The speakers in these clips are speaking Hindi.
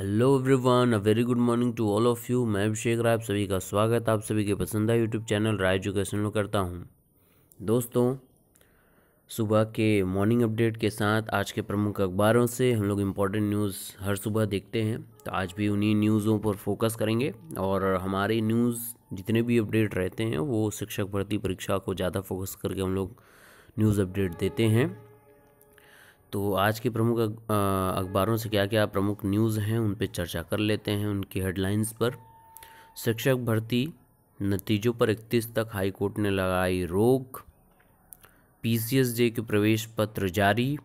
Hello everyone uh very good morning to all of you मैं अभिषेक राय आप सभी का स्वागत आप सभी के पसंदा यूट्यूब चैनल राय एजुकेशन में करता हूं दोस्तों सुबह के मॉर्निंग अपडेट के साथ आज के प्रमुख अखबारों से हम लोग इम्पोर्टेंट न्यूज़ हर सुबह देखते हैं तो आज भी उन्हीं न्यूज़ों पर फोकस करेंगे और हमारे न्यूज़ जितने भी अपडेट रहते हैं वो शिक्षक भर्ती परीक्षा को ज़्यादा फोकस करके हम लोग न्यूज़ अपडेट देते हैं तो आज के प्रमुख अखबारों से क्या क्या प्रमुख न्यूज़ हैं उन पर चर्चा कर लेते हैं उनकी हेडलाइंस पर शिक्षक भर्ती नतीजों पर इकतीस तक हाईकोर्ट ने लगाई रोक पी के प्रवेश पत्र जारी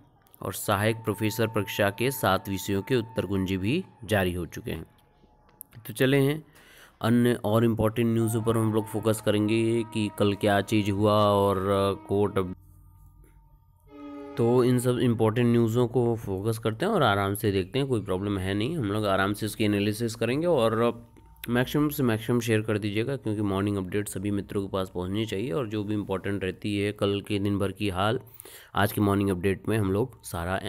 और सहायक प्रोफेसर परीक्षा के सात विषयों के उत्तर कुंजी भी जारी हो चुके हैं तो चले हैं अन्य और इम्पोर्टेंट न्यूज़ों पर हम लोग फोकस करेंगे कि कल क्या चीज़ हुआ और कोर्ट तो इन सब इम्पोर्टेंट न्यूज़ों को फोकस करते हैं और आराम से देखते हैं कोई प्रॉब्लम है नहीं हम लोग आराम से इसकी एनालिसिस करेंगे और मैक्सिमम से मैक्सिमम शेयर कर दीजिएगा क्योंकि मॉर्निंग अपडेट सभी मित्रों के पास पहुंचनी चाहिए और जो भी इम्पोर्टेंट रहती है कल के दिन भर की हाल आज की मॉर्निंग अपडेट में हम लोग सारा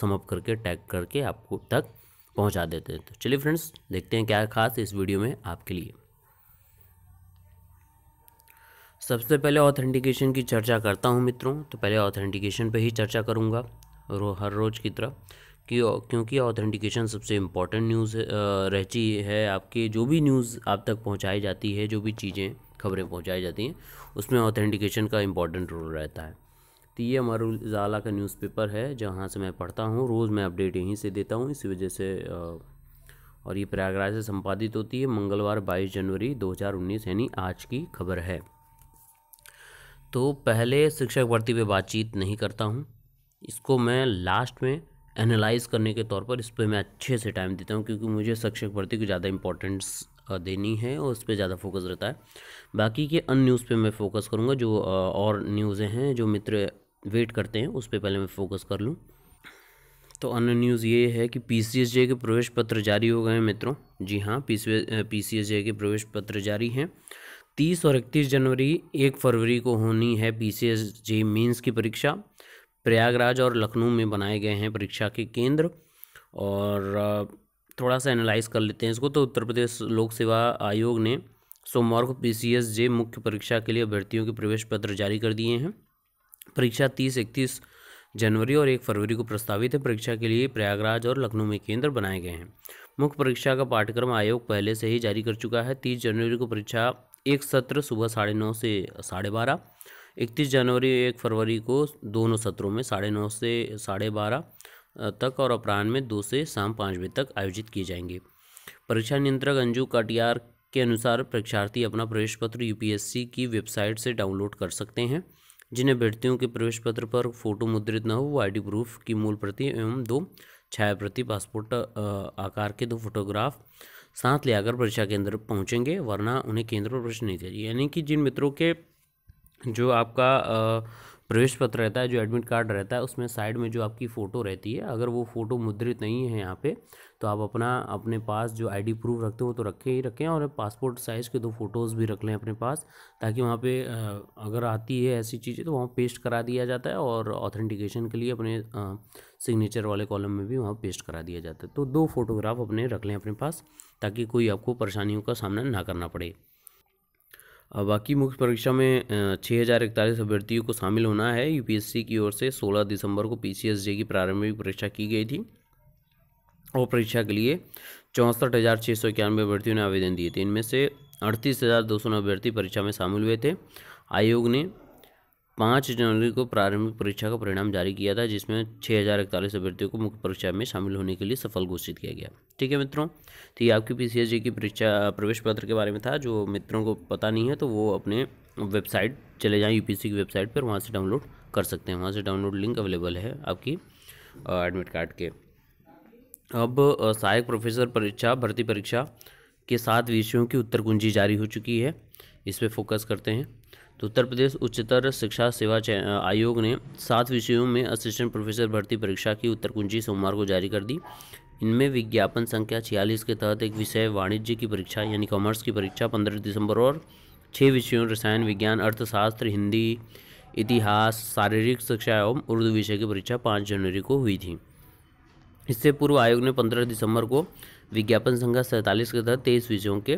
समअप करके टैग करके आपको तक पहुंचा देते हैं तो चलिए फ्रेंड्स देखते हैं क्या खास इस वीडियो में आपके लिए सबसे पहले ऑथेंटिकेशन की चर्चा करता हूँ मित्रों तो पहले ऑथेंटिकेशन पे ही चर्चा करूँगा रो, हर रोज़ की तरह कि क्योंकि ऑथेंटिकेशन सबसे इम्पॉर्टेंट न्यूज़ रहती है आपके जो भी न्यूज़ आप तक पहुँचाई जाती है जो भी चीज़ें खबरें पहुँचाई जाती हैं उसमें ऑथेंटिकेशन का इम्पॉर्टेंट रोल रहता है तो ये हमारा उजाला का न्यूज़पेपर है जहाँ से मैं पढ़ता हूँ रोज़ मैं अपडेट यहीं से देता हूँ इसी वजह से और ये प्रयागराज से संपादित होती है मंगलवार 22 जनवरी 2019 यानी आज की खबर है तो पहले शिक्षक भर्ती पे बातचीत नहीं करता हूँ इसको मैं लास्ट में एनालाइज करने के तौर पर इस पर मैं अच्छे से टाइम देता हूँ क्योंकि मुझे शिक्षक भर्ती को ज़्यादा इंपॉर्टेंस देनी है और उस पर ज़्यादा फोकस रहता है बाकी के अन्य न्यूज़ पर मैं फ़ोकस करूँगा जो और न्यूज़ें हैं जो मित्र वेट करते हैं उस पर पहले मैं फ़ोकस कर लूँ तो अन्य न्यूज़ ये है कि पी सी एस जे के प्रवेश पत्र जारी हो गए हैं मित्रों जी हाँ पी सी पी के प्रवेश पत्र जारी हैं तीस और इकतीस जनवरी एक फरवरी को होनी है P C S J mains की परीक्षा प्रयागराज और लखनऊ में बनाए गए हैं परीक्षा के केंद्र और थोड़ा सा एनालाइज कर लेते हैं इसको तो उत्तर प्रदेश लोक सेवा आयोग ने सोमवार को पी सी एस जे मुख्य परीक्षा के लिए अभ्यर्थियों के प्रवेश पत्र जारी कर दिए हैं परीक्षा तीस इकतीस जनवरी और एक फरवरी को प्रस्तावित है परीक्षा के लिए प्रयागराज और लखनऊ में केंद्र बनाए गए हैं मुख्य परीक्षा का पाठ्यक्रम आयोग पहले से ही जारी कर चुका है तीस जनवरी को परीक्षा एक सत्र सुबह साढ़े नौ से साढ़े बारह इकतीस जनवरी एक फरवरी को दोनों सत्रों में साढ़े नौ से साढ़े बारह तक और अपराह्न में दो से शाम पाँच बजे तक आयोजित किए जाएंगे परीक्षा नियंत्रक अंजू कटियार के अनुसार परीक्षार्थी अपना प्रवेश पत्र यूपीएससी की वेबसाइट से डाउनलोड कर सकते हैं जिन्हें अभ्यर्थियों के प्रवेश पत्र पर फोटो मुद्रित न हो वो आई प्रूफ की मूल प्रति एवं दो छाया प्रति पासपोर्ट आकार के दो फोटोग्राफ साथ ले आकर परीक्षा केंद्र पहुँचेंगे वरना उन्हें केंद्र पर प्रवेश नहीं दिया यानी कि जिन मित्रों के जो आपका प्रवेश पत्र रहता है जो एडमिट कार्ड रहता है उसमें साइड में जो आपकी फ़ोटो रहती है अगर वो फ़ोटो मुद्रित नहीं है यहाँ पे तो आप अपना अपने पास जो आईडी प्रूफ रखते हो तो रखें ही रखें और पासपोर्ट साइज़ के दो फ़ोटोज़ भी रख लें अपने पास ताकि वहाँ पे अगर आती है ऐसी चीज़ें तो वहाँ पेस्ट करा दिया जाता है और ऑथेंटिकेशन के लिए अपने सिग्नेचर वाले कॉलम में भी वहाँ पेस्ट करा दिया जाता है तो दो फ़ोटोग्राफ अपने रख लें अपने पास ताकि कोई आपको परेशानियों का सामना ना करना पड़े बाकी मुख्य परीक्षा में छः हज़ार इकतालीस अभ्यर्थियों को शामिल होना है यूपीएससी की ओर से 16 दिसंबर को पीसीएसजे की प्रारंभिक परीक्षा की गई थी और परीक्षा के लिए चौंसठ हज़ार छः सौ इक्यानवे अभ्यर्थियों ने आवेदन दिए थे इनमें से अड़तीस हज़ार दो सौ नौ अभ्यर्थी परीक्षा में शामिल हुए थे आयोग ने पाँच जनवरी को प्रारंभिक परीक्षा का परिणाम जारी किया था जिसमें छः हज़ार इकतालीस अभ्यर्थियों को मुख्य परीक्षा में शामिल होने के लिए सफल घोषित किया गया ठीक है मित्रों तो ये आपकी पी सी की परीक्षा प्रवेश पत्र के बारे में था जो मित्रों को पता नहीं है तो वो अपने वेबसाइट चले जाएँ यू की वेबसाइट पर वहाँ से डाउनलोड कर सकते हैं वहाँ से डाउनलोड लिंक अवेलेबल है आपकी एडमिट कार्ड के अब सहायक प्रोफेसर परीक्षा भर्ती परीक्षा के सात विषयों की उत्तर कुंजी जारी हो चुकी है इस पर फोकस करते हैं तो उत्तर प्रदेश उच्चतर शिक्षा सेवा आयोग ने सात विषयों में असिस्टेंट प्रोफेसर भर्ती परीक्षा की उत्तर कुंजी सोमवार को जारी कर दी इनमें विज्ञापन संख्या छियालीस के तहत एक विषय वाणिज्य की परीक्षा यानी कॉमर्स की परीक्षा पंद्रह दिसंबर और छः विषयों रसायन विज्ञान अर्थशास्त्र हिंदी इतिहास शारीरिक शिक्षा एवं उर्दू विषय की परीक्षा पाँच जनवरी को हुई थी इससे पूर्व आयोग ने 15 दिसंबर को विज्ञापन संख्या सैंतालीस के तहत तेईस विषयों के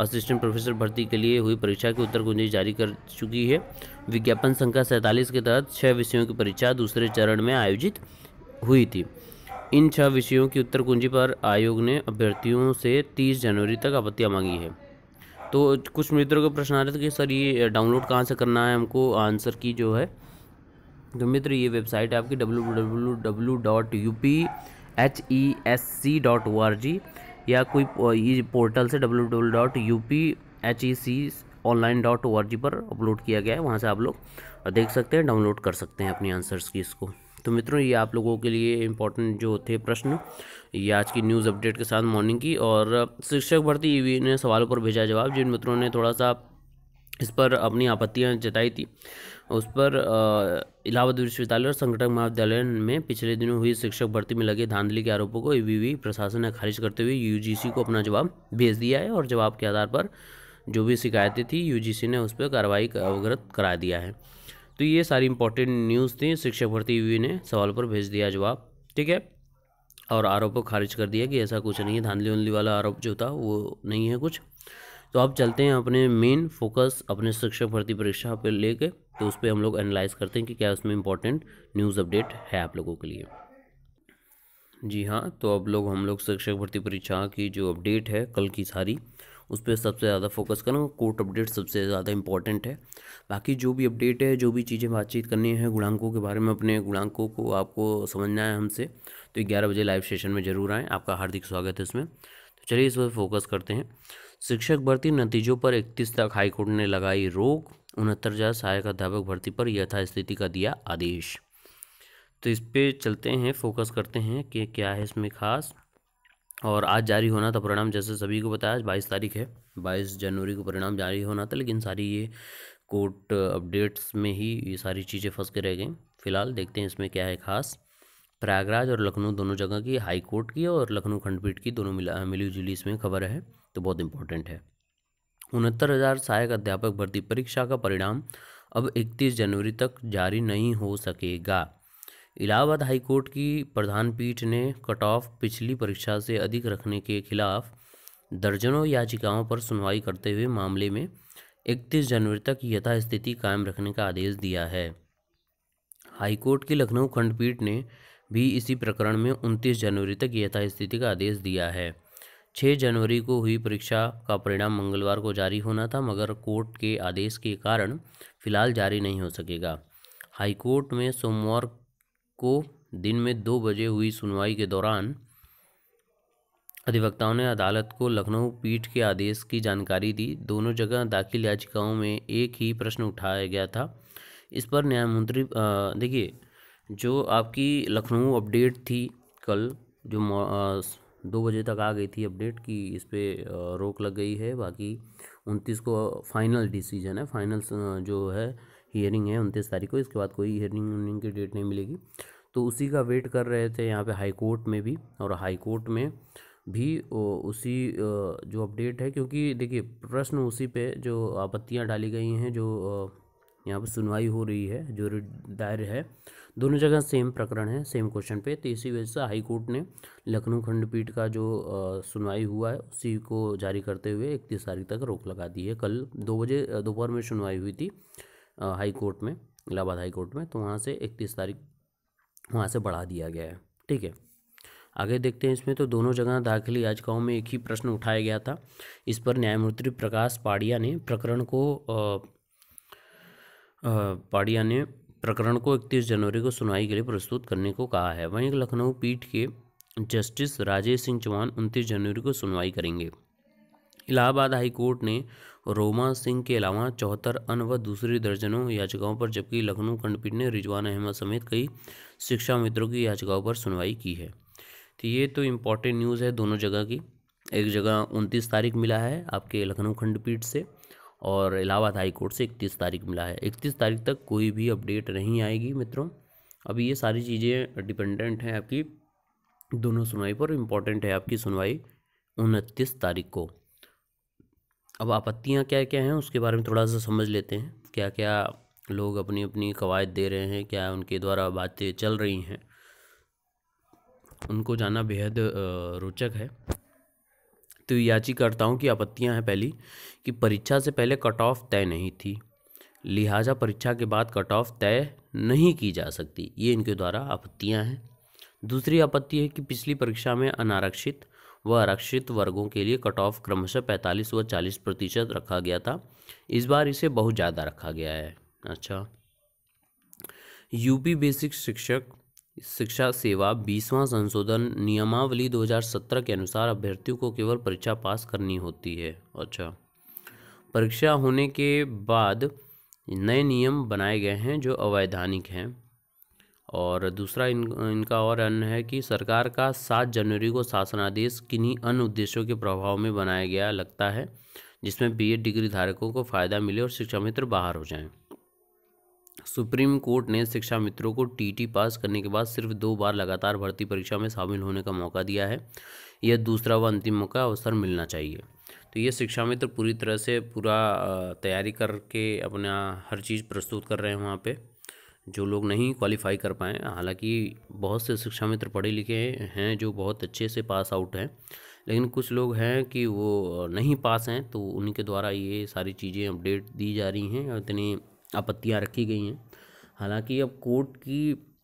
असिस्टेंट प्रोफेसर भर्ती के लिए हुई परीक्षा की उत्तर कुंजी जारी कर चुकी है विज्ञापन संख्या सैंतालीस के तहत छः विषयों की परीक्षा दूसरे चरण में आयोजित हुई थी इन छह विषयों की उत्तर कुंजी पर आयोग ने अभ्यर्थियों से तीस जनवरी तक आपत्तियाँ मांगी है तो कुछ मित्रों का प्रश्न आ रहा था कि सर ये डाउनलोड कहाँ से करना है हमको आंसर की जो है तो मित्र ये वेबसाइट है आपकी W W W dot U P H E S C dot O R G या कोई पोर्टल से W W dot U P H E C online dot O R G पर अपलोड किया गया है वहाँ से आप लोग देख सकते हैं डाउनलोड कर सकते हैं अपनी आंसर्स की इसको तो मित्रों ये आप लोगों के लिए इंपॉर्टेंट जो थे प्रश्न ये आज की न्यूज़ अपडेट के साथ मॉर्निंग की और शिक्षक भर्ती ईवी ने सवालों पर भेजा जवाब जिन मित्रों ने थोड़ा सा इस पर अपनी आपत्तियां जताई थी उस पर इलाहाबाद विश्वविद्यालय और संगठन महाविद्यालय में पिछले दिनों हुई शिक्षक भर्ती में लगे धांधली के आरोपों को ईवीवी प्रशासन ने खारिज करते हुए यूजीसी को अपना जवाब भेज दिया है और जवाब के आधार पर जो भी शिकायतें थी यूजीसी ने उस पर कार्रवाई अवगत करा दिया है तो ये सारी इंपॉर्टेंट न्यूज़ थी शिक्षक भर्ती ईवी ने सवाल पर भेज दिया जवाब ठीक है और आरोप को खारिज कर दिया कि ऐसा कुछ नहीं है धांधली उंधली वाला आरोप जो था वो नहीं है कुछ तो आप चलते हैं अपने मेन फोकस अपने शिक्षक भर्ती परीक्षा पर लेके तो उस पर हम लोग एनालाइज करते हैं कि क्या उसमें इम्पोर्टेंट न्यूज़ अपडेट है आप लोगों के लिए जी हाँ तो अब लोग हम लोग शिक्षक भर्ती परीक्षा की जो अपडेट है कल की सारी उस पर सबसे ज़्यादा फोकस करें कोर्ट अपडेट सबसे ज़्यादा इंपॉर्टेंट है बाकी जो भी अपडेट है जो भी चीज़ें बातचीत करनी है गुणांकों के बारे में अपने गुणांकों को आपको समझना है हमसे तो ग्यारह बजे लाइव सेशन में ज़रूर आएँ आपका हार्दिक स्वागत है इसमें तो चलिए इस पर फोकस करते हैं शिक्षक भर्ती नतीजों पर इकतीस तक हाईकोर्ट ने लगाई रोक उनहत्तर हज़ार सहायक अध्यापक भर्ती पर यथास्थिति का दिया आदेश तो इस पर चलते हैं फोकस करते हैं कि क्या है इसमें खास और आज जारी होना था परिणाम जैसे सभी को बताया आज बाईस तारीख है बाईस जनवरी को परिणाम जारी होना था लेकिन सारी ये कोर्ट अपडेट्स में ही ये सारी चीज़ें फंस के रह गई फ़िलहाल देखते हैं इसमें क्या है खास प्रयागराज और लखनऊ दोनों जगह की हाई कोर्ट की और लखनऊ खंडपीठ की दोनों मिला मिली जुली इसमें खबर है तो बहुत इंपॉर्टेंट है उनहत्तर हज़ार सहायक अध्यापक भर्ती परीक्षा का परिणाम अब 31 जनवरी तक जारी नहीं हो सकेगा इलाहाबाद हाईकोर्ट की प्रधान पीठ ने कट ऑफ पिछली परीक्षा से अधिक रखने के खिलाफ दर्जनों याचिकाओं पर सुनवाई करते हुए मामले में 31 जनवरी तक यथास्थिति कायम रखने का आदेश दिया है हाईकोर्ट की लखनऊ खंडपीठ ने भी इसी प्रकरण में उनतीस जनवरी तक यथास्थिति का आदेश दिया है छः जनवरी को हुई परीक्षा का परिणाम मंगलवार को जारी होना था मगर कोर्ट के आदेश के कारण फिलहाल जारी नहीं हो सकेगा हाईकोर्ट में सोमवार को दिन में दो बजे हुई सुनवाई के दौरान अधिवक्ताओं ने अदालत को लखनऊ पीठ के आदेश की जानकारी दी दोनों जगह दाखिल याचिकाओं में एक ही प्रश्न उठाया गया था इस पर न्यायमंत्री देखिए जो आपकी लखनऊ अपडेट थी कल जो दो बजे तक आ गई थी अपडेट कि इस पर रोक लग गई है बाकी उनतीस को फाइनल डिसीजन है फाइनल जो है हियरिंग है उनतीस तारीख को इसके बाद कोई हियरिंग उनिंग की डेट नहीं मिलेगी तो उसी का वेट कर रहे थे यहाँ पे हाई कोर्ट में भी और हाई कोर्ट में भी उसी जो अपडेट है क्योंकि देखिए प्रश्न उसी पे जो आपत्तियाँ डाली गई हैं जो यहाँ पर सुनवाई हो रही है जो दायर है दोनों जगह सेम प्रकरण है सेम क्वेश्चन पे तो इसी वजह से हाई कोर्ट ने लखनऊ खंडपीठ का जो सुनवाई हुआ है उसी को जारी करते हुए इकतीस तारीख तक रोक लगा दी है कल दो बजे दोपहर में सुनवाई हुई थी हाई कोर्ट में इलाहाबाद हाई कोर्ट में तो वहाँ से इकतीस तारीख वहाँ से बढ़ा दिया गया है ठीक है आगे देखते हैं इसमें तो दोनों जगह दाखिली याचिकाओं में एक ही प्रश्न उठाया गया था इस पर न्यायमूर्ति प्रकाश पाड़िया ने प्रकरण को आ, आ, पाड़िया ने प्रकरण को इकतीस जनवरी को सुनवाई के लिए प्रस्तुत करने को कहा है वहीं लखनऊ पीठ के जस्टिस राजेश सिंह चौहान उनतीस जनवरी को सुनवाई करेंगे इलाहाबाद हाई कोर्ट ने रोमा सिंह के अलावा चौहत्तर अन्य व दूसरी दर्जनों याचिकाओं पर जबकि लखनऊ खंडपीठ ने रिजवान अहमद समेत कई शिक्षा मित्रों की याचिकाओं पर सुनवाई की है तो ये तो इम्पॉर्टेंट न्यूज़ है दोनों जगह की एक जगह उनतीस तारीख मिला है आपके लखनऊ खंडपीठ से और इलाहाबाद हाई कोर्ट से इकतीस तारीख मिला है इकतीस तारीख तक कोई भी अपडेट नहीं आएगी मित्रों अभी ये सारी चीज़ें डिपेंडेंट हैं आपकी दोनों सुनवाई पर इम्पॉर्टेंट है आपकी सुनवाई उनतीस तारीख को अब आपत्तियाँ क्या क्या हैं उसके बारे में थोड़ा सा समझ लेते हैं क्या क्या लोग अपनी अपनी कवायद दे रहे हैं क्या उनके द्वारा बातें चल रही हैं उनको जाना बेहद रोचक है तो याचिकाकर्ताओं की आपत्तियां हैं पहली कि परीक्षा से पहले कट ऑफ तय नहीं थी लिहाजा परीक्षा के बाद कट ऑफ तय नहीं की जा सकती ये इनके द्वारा आपत्तियाँ हैं दूसरी आपत्ति है कि पिछली परीक्षा में अनारक्षित व आरक्षित वर्गों के लिए कट ऑफ क्रमशः पैंतालीस व चालीस प्रतिशत रखा गया था इस बार इसे बहुत ज़्यादा रखा गया है अच्छा यूपी बेसिक शिक्षक शिक्षा सेवा बीसवां संशोधन नियमावली 2017 के अनुसार अभ्यर्थियों को केवल परीक्षा पास करनी होती है अच्छा परीक्षा होने के बाद नए नियम बनाए गए हैं जो अवैधानिक हैं और दूसरा इन इनका और अन्य है कि सरकार का सात जनवरी को शासनादेश किन्हीं अन्य उद्देश्यों के प्रभाव में बनाया गया लगता है जिसमें बीएड डिग्री धारकों को फ़ायदा मिले और शिक्षा मित्र बाहर हो जाएं सुप्रीम कोर्ट ने शिक्षा मित्रों को टीटी पास करने के बाद सिर्फ दो बार लगातार भर्ती परीक्षा में शामिल होने का मौका दिया है यह दूसरा व अंतिम मौका अवसर मिलना चाहिए तो ये शिक्षा मित्र पूरी तरह से पूरा तैयारी करके अपना हर चीज़ प्रस्तुत कर रहे हैं वहाँ पे जो लोग नहीं क्वालिफाई कर पाए हालांकि बहुत से शिक्षा मित्र पढ़े लिखे हैं जो बहुत अच्छे से पास आउट हैं लेकिन कुछ लोग हैं कि वो नहीं पास हैं तो उनके द्वारा ये सारी चीज़ें अपडेट दी जा रही हैं और इतनी आपत्तियाँ रखी गई हैं हालांकि अब कोर्ट की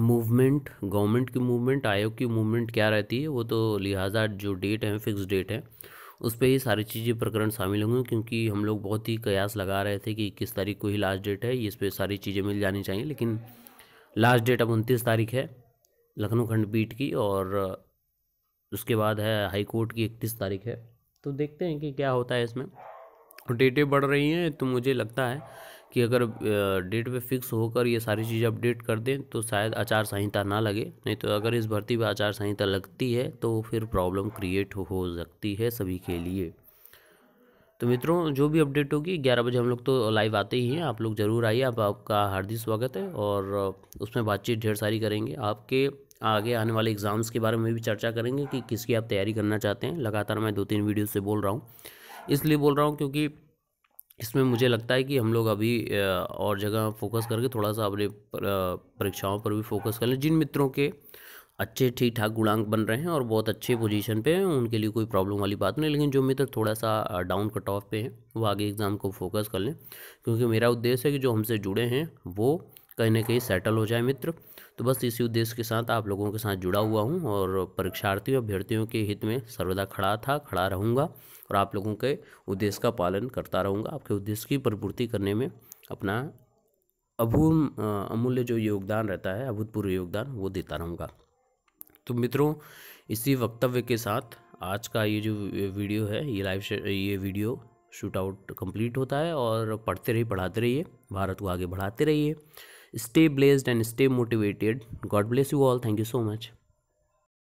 मूवमेंट गवर्नमेंट की मूवमेंट आयोग की मूवमेंट क्या रहती है वो तो लिहाजा जो डेट है फिक्स डेट है उस पर ही सारी चीज़ें प्रकरण शामिल होंगे क्योंकि हम लोग बहुत ही कयास लगा रहे थे कि इक्कीस तारीख को ही लास्ट डेट है इस पर सारी चीज़ें मिल जानी चाहिए लेकिन लास्ट डेट अब उनतीस तारीख है लखनऊ खंडपीठ की और उसके बाद है हाई कोर्ट की इकतीस तारीख है तो देखते हैं कि क्या होता है इसमें डेटें बढ़ रही हैं तो मुझे लगता है कि अगर डेट पे फिक्स होकर ये सारी चीज़ अपडेट कर दें तो शायद आचार संहिता ना लगे नहीं तो अगर इस भर्ती पर आचार संहिता लगती है तो फिर प्रॉब्लम क्रिएट हो सकती है सभी के लिए तो मित्रों जो भी अपडेट होगी ग्यारह बजे हम लोग तो लाइव आते ही हैं आप लोग ज़रूर आइए आप आपका हार्दिक स्वागत है और उसमें बातचीत ढेर सारी करेंगे आपके आगे आने वाले एग्ज़ाम्स के बारे में भी चर्चा करेंगे कि किसकी आप तैयारी करना चाहते हैं लगातार मैं दो तीन वीडियो से बोल रहा हूँ इसलिए बोल रहा हूँ क्योंकि इसमें मुझे लगता है कि हम लोग अभी और जगह फोकस करके थोड़ा सा अपने परीक्षाओं पर भी फोकस कर लें जिन मित्रों के अच्छे ठीक ठाक गुणांक बन रहे हैं और बहुत अच्छे पोजीशन पे हैं उनके लिए कोई प्रॉब्लम वाली बात नहीं लेकिन जो मित्र थोड़ा सा डाउन कट ऑफ पे हैं वो आगे एग्ज़ाम को फोकस कर लें क्योंकि मेरा उद्देश्य है कि जो हमसे जुड़े हैं वो कहीं ना कहीं सेटल हो जाए मित्र तो बस इसी उद्देश्य के साथ आप लोगों के साथ जुड़ा हुआ हूँ और परीक्षार्थियों अभ्यर्थियों के हित में सर्वदा खड़ा था खड़ा रहूँगा और आप लोगों के उद्देश्य का पालन करता रहूँगा आपके उद्देश्य की परिपूर्ति करने में अपना अभू अमूल्य जो योगदान रहता है अभूतपूर्व योगदान वो देता रहूँगा तो मित्रों इसी वक्तव्य के साथ आज का ये जो वीडियो है ये लाइव ये वीडियो शूट आउट कंप्लीट होता है और पढ़ते रहिए पढ़ाते रहिए भारत को आगे बढ़ाते रहिए Stay blessed and stay motivated. God bless you all. Thank you so much.